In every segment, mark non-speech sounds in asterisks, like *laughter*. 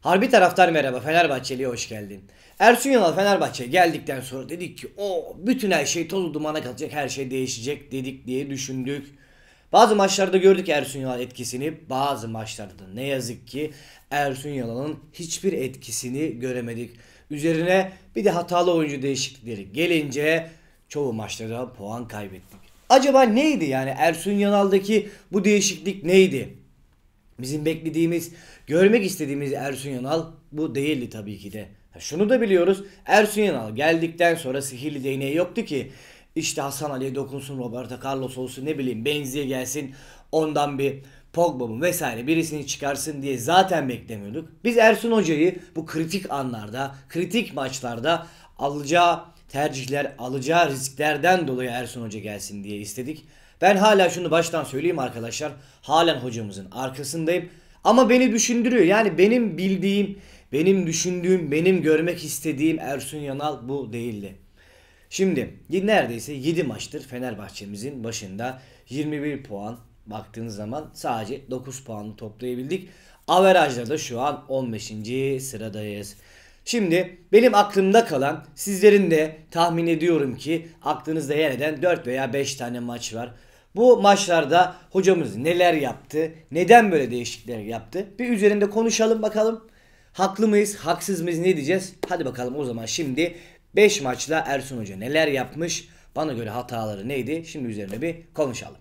Harbi taraftar merhaba Fenerbahçeli'ye hoş geldin. Ersun Yanal Fenerbahçe'ye geldikten sonra dedik ki o bütün her şey tozu dumana kalacak her şey değişecek dedik diye düşündük. Bazı maçlarda gördük Ersun Yanal etkisini bazı maçlarda ne yazık ki Ersun Yanal'ın hiçbir etkisini göremedik. Üzerine bir de hatalı oyuncu değişiklikleri gelince çoğu maçlarda puan kaybettik. Acaba neydi yani Ersun Yanal'daki bu değişiklik neydi? Bizim beklediğimiz, görmek istediğimiz Ersun Yanal bu değildi tabii ki de. şunu da biliyoruz. Ersun Yanal geldikten sonra sihirli değneği yoktu ki. İşte Hasan Ali'ye dokunsun, Roberto Carlos olsun ne bileyim Benzi'ye gelsin. Ondan bir pogba mı vesaire birisini çıkarsın diye zaten beklemiyorduk. Biz Ersun Hoca'yı bu kritik anlarda, kritik maçlarda alacağı tercihler, alacağı risklerden dolayı Ersun Hoca gelsin diye istedik. Ben hala şunu baştan söyleyeyim arkadaşlar. Halen hocamızın arkasındayım. Ama beni düşündürüyor. Yani benim bildiğim, benim düşündüğüm, benim görmek istediğim Ersun Yanal bu değildi. Şimdi neredeyse 7 maçtır Fenerbahçe'mizin başında 21 puan baktığınız zaman sadece 9 puanı toplayabildik. Averajda da şu an 15. sıradayız. Şimdi benim aklımda kalan sizlerin de tahmin ediyorum ki aklınızda yer eden 4 veya 5 tane maç var. Bu maçlarda hocamız neler yaptı? Neden böyle değişiklikler yaptı? Bir üzerinde konuşalım bakalım. Haklı mıyız? Haksız mıyız? Ne diyeceğiz? Hadi bakalım o zaman şimdi 5 maçla Ersun Hoca neler yapmış? Bana göre hataları neydi? Şimdi üzerine bir konuşalım.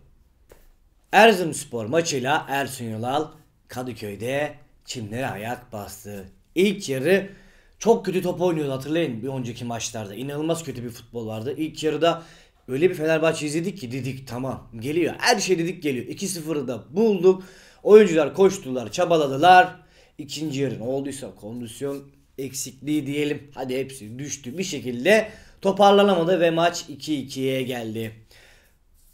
Erzurumspor maçıyla Ersun Yılal Kadıköy'de çimlere ayak bastı. İlk yarı çok kötü top oynuyordu hatırlayın bir önceki maçlarda. İnanılmaz kötü bir futbol vardı. İlk yarıda Öyle bir Fenerbahçe izledik ki dedik tamam geliyor. Her şey dedik geliyor. 2-0'ı da bulduk. Oyuncular koştular, çabaladılar. İkinci yarı ne olduysa kondisyon eksikliği diyelim. Hadi hepsi düştü bir şekilde toparlanamadı ve maç 2-2'ye geldi.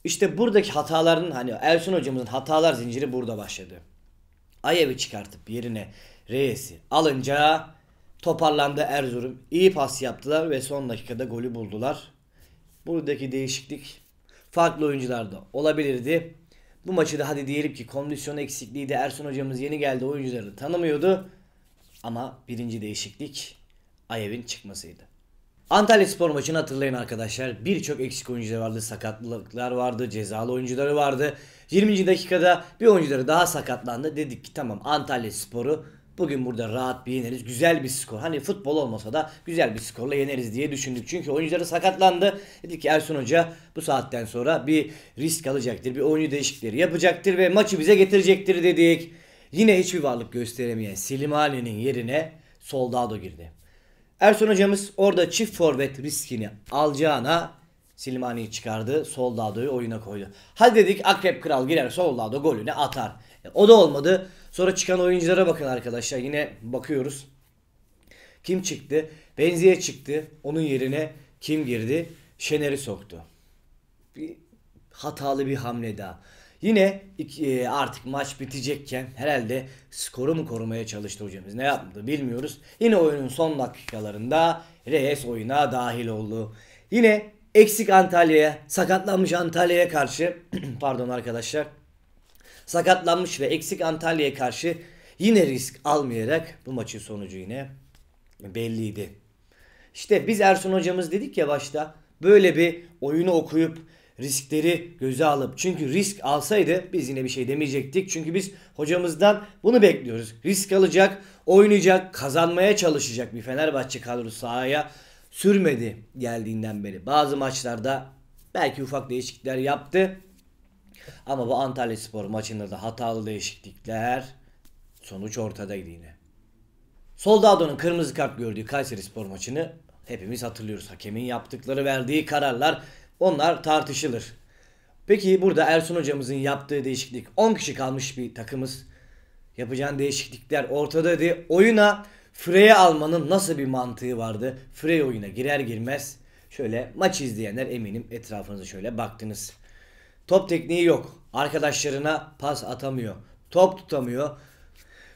İşte buradaki hataların hani Ersun hocamızın hatalar zinciri burada başladı. Ayev'i çıkartıp yerine Reyes'i alınca toparlandı Erzurum. İyi pas yaptılar ve son dakikada golü buldular. Buradaki değişiklik farklı oyuncularda olabilirdi. Bu maçı da hadi diyelim ki kondisyon eksikliği de Ersun hocamız yeni geldi oyuncuları tanımıyordu. Ama birinci değişiklik Ayev'in çıkmasıydı. Antalya Spor maçını hatırlayın arkadaşlar. Birçok eksik oyuncular vardı, sakatlıklar vardı, cezalı oyuncuları vardı. 20. dakikada bir oyuncuları daha sakatlandı. Dedik ki tamam Antalya Spor'u Bugün burada rahat bir yeneriz. Güzel bir skor. Hani futbol olmasa da güzel bir skorla yeneriz diye düşündük. Çünkü oyuncuları sakatlandı. Dedik ki Ersun Hoca bu saatten sonra bir risk alacaktır. Bir oyuncu değişikleri yapacaktır ve maçı bize getirecektir dedik. Yine hiçbir varlık gösteremeyen Silimani'nin yerine Soldado girdi. Ersun hocamız orada çift forvet riskini alacağına Silimaniyi çıkardı. Soldado'yu oyuna koydu. Hadi dedik Akrep Kral girer Soldado golünü atar. O da olmadı. Sonra çıkan oyunculara bakın arkadaşlar. Yine bakıyoruz. Kim çıktı? Benziye çıktı. Onun yerine kim girdi? Şener'i soktu. Bir hatalı bir hamle daha. Yine e, artık maç bitecekken herhalde skoru mu korumaya çalıştı hocamız. Ne yaptı bilmiyoruz. Yine oyunun son dakikalarında Reyes oyuna dahil oldu. Yine eksik Antalya'ya, sakatlanmış Antalya'ya karşı *clears throat* pardon arkadaşlar sakatlanmış ve eksik Antalya'ya karşı yine risk almayarak bu maçın sonucu yine belliydi. İşte biz Ersun hocamız dedik ya başta böyle bir oyunu okuyup riskleri göze alıp çünkü risk alsaydı biz yine bir şey demeyecektik. Çünkü biz hocamızdan bunu bekliyoruz. Risk alacak, oynayacak, kazanmaya çalışacak bir Fenerbahçe kadrosu sahaya sürmedi geldiğinden beri. Bazı maçlarda belki ufak değişiklikler yaptı ama bu Antalya Spor maçında da hatalı değişiklikler sonuç ortada yine. Soldado'nun kırmızı kart gördüğü Kayseri Spor maçını hepimiz hatırlıyoruz. Hakemin yaptıkları verdiği kararlar onlar tartışılır. Peki burada Ersun hocamızın yaptığı değişiklik 10 kişi kalmış bir takımız. Yapacağın değişiklikler ortada diye oyuna Frey'i almanın nasıl bir mantığı vardı? Frey oyuna girer girmez şöyle maç izleyenler eminim etrafınıza şöyle baktınız. Top tekniği yok. Arkadaşlarına pas atamıyor. Top tutamıyor.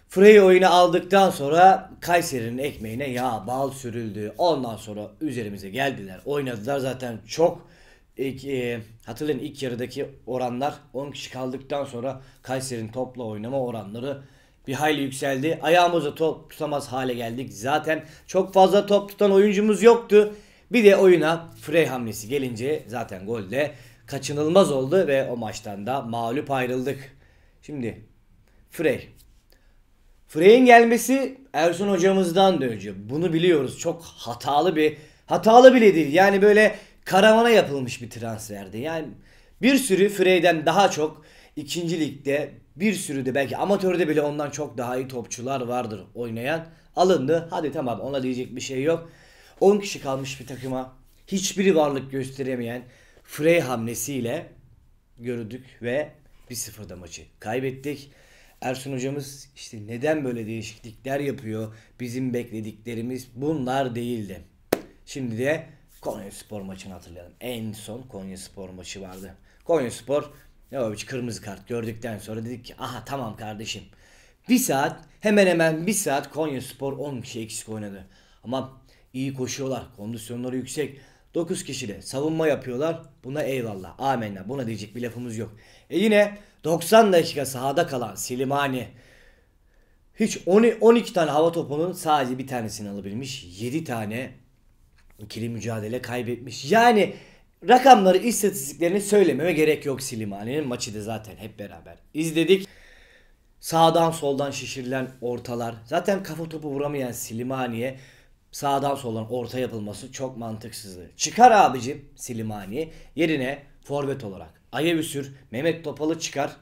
Frey oyunu aldıktan sonra Kayseri'nin ekmeğine yağ bal sürüldü. Ondan sonra üzerimize geldiler. Oynadılar zaten çok ilk, e, hatırlayın ilk yarıdaki oranlar 10 kişi kaldıktan sonra Kayseri'nin topla oynama oranları bir hayli yükseldi. Ayağımızı top tutamaz hale geldik. Zaten çok fazla top tutan oyuncumuz yoktu. Bir de oyuna Frey hamlesi gelince zaten golde kaçınılmaz oldu ve o maçtan da mağlup ayrıldık. Şimdi Frey. Frey'in gelmesi Ersun hocamızdan da önce. Bunu biliyoruz. Çok hatalı bir hatalı bile değil. Yani böyle karavana yapılmış bir transferdi. Yani bir sürü Frey'den daha çok ikinci ligde bir sürü de belki amatörde bile ondan çok daha iyi topçular vardır oynayan. Alındı. Hadi tamam ona diyecek bir şey yok. 10 kişi kalmış bir takıma. Hiçbiri varlık gösteremeyen. Frey hamlesiyle görüldük ve 1-0'da maçı kaybettik. Ersun hocamız işte neden böyle değişiklikler yapıyor? Bizim beklediklerimiz bunlar değildi. Şimdi de Konya Spor maçını hatırlayalım. En son Konya Spor maçı vardı. Konya Spor Jovic kırmızı kart gördükten sonra dedik ki aha tamam kardeşim. Bir saat hemen hemen bir saat Konya Spor 10 kişi eksik oynadı. Ama iyi koşuyorlar. Kondisyonları yüksek. 9 kişiyle savunma yapıyorlar. Buna eyvallah. Amenna. Buna diyecek bir lafımız yok. E yine 90 dakika sahada kalan Silimani hiç 12 tane hava topunun sadece bir tanesini alabilmiş. 7 tane ikili mücadele kaybetmiş. Yani rakamları, istatistiklerini söylememe gerek yok Silimani'nin. Maçı da zaten hep beraber izledik. Sağdan soldan şişirilen ortalar. Zaten kafa topu vuramayan Silimani'ye sağdan soldan orta yapılması çok mantıksızdı. Çıkar abicim Silimani yerine forvet olarak. Ayevi sür, Mehmet Topal'ı çıkar.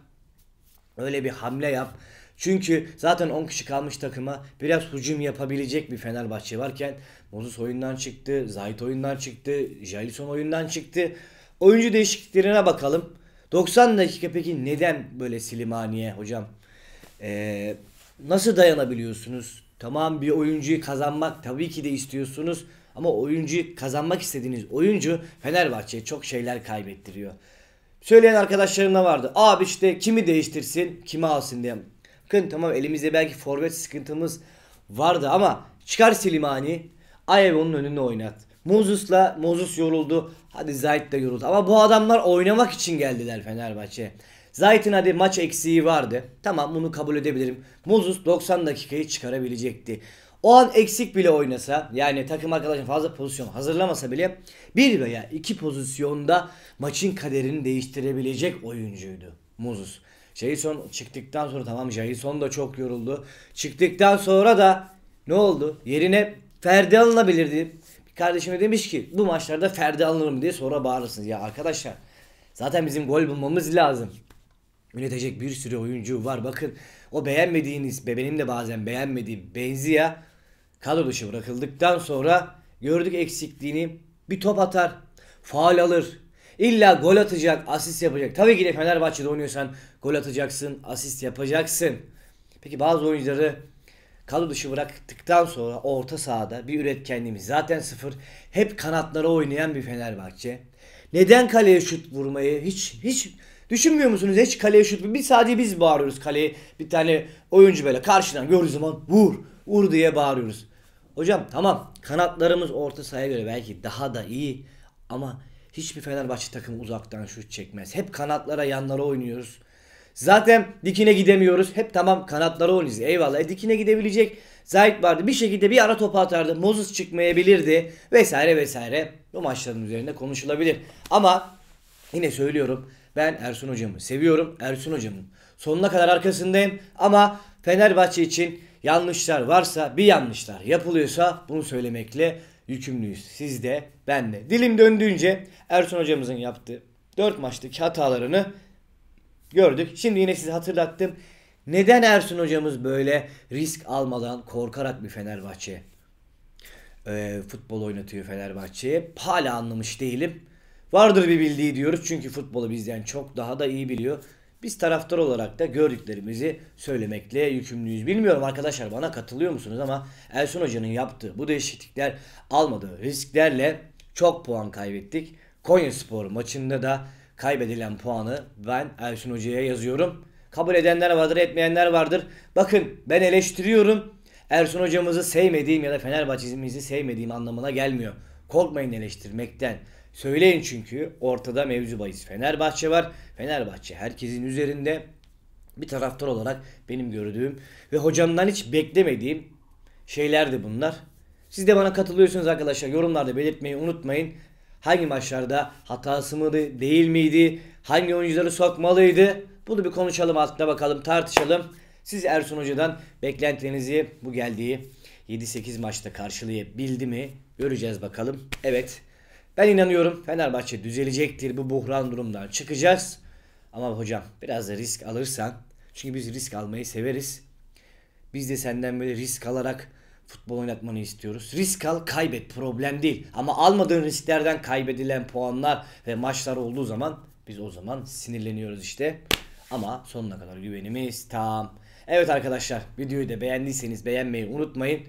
Öyle bir hamle yap. Çünkü zaten 10 kişi kalmış takıma biraz hücum yapabilecek bir Fenerbahçe varken Moses oyundan çıktı, Zayt oyundan çıktı, Jalison oyundan çıktı. Oyuncu değişikliklerine bakalım. 90 dakika peki neden böyle Silimani'ye hocam? Ee, nasıl dayanabiliyorsunuz? Tamam bir oyuncuyu kazanmak tabii ki de istiyorsunuz ama oyuncuyu kazanmak istediğiniz oyuncu Fenerbahçe'ye çok şeyler kaybettiriyor. Söyleyen arkadaşlarım da vardı. Abi işte kimi değiştirsin, kimi alsın diye. Bakın tamam elimizde belki forvet sıkıntımız vardı ama çıkar Silimani, Ayev onun önünde oynat. Mozus'la Mozus yoruldu. Hadi Zayt de yoruldu. Ama bu adamlar oynamak için geldiler Fenerbahçe. Zayt'in hadi maç eksiği vardı. Tamam bunu kabul edebilirim. Muzus 90 dakikayı çıkarabilecekti. O an eksik bile oynasa yani takım arkadaşın fazla pozisyon hazırlamasa bile bir veya iki pozisyonda maçın kaderini değiştirebilecek oyuncuydu Muzus. Jason çıktıktan sonra tamam Jason da çok yoruldu. Çıktıktan sonra da ne oldu? Yerine Ferdi alınabilirdi. Bir kardeşime demiş ki bu maçlarda Ferdi alınır mı diye sonra bağırırsınız. Ya arkadaşlar zaten bizim gol bulmamız lazım yönetecek bir sürü oyuncu var. Bakın o beğenmediğiniz, benim de bazen beğenmediğim Benzia kadro dışı bırakıldıktan sonra gördük eksikliğini. Bir top atar, faal alır. İlla gol atacak, asist yapacak. Tabii ki de Fenerbahçe'de oynuyorsan gol atacaksın, asist yapacaksın. Peki bazı oyuncuları kadro dışı bıraktıktan sonra orta sahada bir üretkenliğimiz zaten sıfır. Hep kanatlara oynayan bir Fenerbahçe. Neden kaleye şut vurmayı hiç hiç Düşünmüyor musunuz hiç kaleye şut? Bir sadece biz bağırıyoruz kaleye. Bir tane oyuncu böyle karşıdan gördüğü zaman vur, vur diye bağırıyoruz. Hocam tamam kanatlarımız orta sahaya göre belki daha da iyi ama hiçbir Fenerbahçe takımı uzaktan şut çekmez. Hep kanatlara yanlara oynuyoruz. Zaten dikine gidemiyoruz. Hep tamam kanatlara oynuyoruz. Eyvallah. E, dikine gidebilecek zahit vardı. Bir şekilde bir ara topu atardı. Moses çıkmayabilirdi. Vesaire vesaire. Bu maçların üzerinde konuşulabilir. Ama yine söylüyorum. Ben Ersun hocamı seviyorum. Ersun hocamın sonuna kadar arkasındayım. Ama Fenerbahçe için yanlışlar varsa bir yanlışlar yapılıyorsa bunu söylemekle yükümlüyüz. Siz de ben de. Dilim döndüğünce Ersun hocamızın yaptığı 4 maçtaki hatalarını gördük. Şimdi yine sizi hatırlattım. Neden Ersun hocamız böyle risk almadan korkarak bir Fenerbahçe e, futbol oynatıyor Fenerbahçe'ye? Hala anlamış değilim. Vardır bir bildiği diyoruz çünkü futbolu bizden çok daha da iyi biliyor. Biz taraftar olarak da gördüklerimizi söylemekle yükümlüyüz. Bilmiyorum arkadaşlar bana katılıyor musunuz ama Ersun Hoca'nın yaptığı bu değişiklikler almadığı risklerle çok puan kaybettik. Konya Spor maçında da kaybedilen puanı ben Ersun Hoca'ya yazıyorum. Kabul edenler vardır, etmeyenler vardır. Bakın ben eleştiriyorum. Ersun hocamızı sevmediğim ya da Fenerbahçe'mizi sevmediğim anlamına gelmiyor. Korkmayın eleştirmekten. Söyleyin çünkü ortada mevzu bahis Fenerbahçe var. Fenerbahçe herkesin üzerinde bir taraftar olarak benim gördüğüm ve hocamdan hiç beklemediğim şeylerdi bunlar. Siz de bana katılıyorsunuz arkadaşlar. Yorumlarda belirtmeyi unutmayın. Hangi maçlarda hatası mıydı, değil miydi? Hangi oyuncuları sokmalıydı? Bunu bir konuşalım altına bakalım, tartışalım. Siz Ersun Hoca'dan beklentilerinizi bu geldiği 7-8 maçta karşılayabildi mi? Göreceğiz bakalım. Evet, ben inanıyorum Fenerbahçe düzelecektir. Bu buhran durumdan çıkacağız. Ama hocam biraz da risk alırsan. Çünkü biz risk almayı severiz. Biz de senden böyle risk alarak futbol oynatmanı istiyoruz. Risk al kaybet problem değil. Ama almadığın risklerden kaybedilen puanlar ve maçlar olduğu zaman biz o zaman sinirleniyoruz işte. Ama sonuna kadar güvenimiz tam. Evet arkadaşlar videoyu da beğendiyseniz beğenmeyi unutmayın.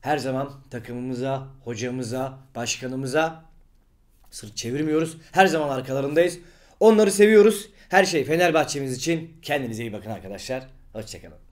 Her zaman takımımıza, hocamıza, başkanımıza Sırt çevirmiyoruz. Her zaman arkalarındayız. Onları seviyoruz. Her şey Fenerbahçe'miz için. Kendinize iyi bakın arkadaşlar. Hoşçakalın.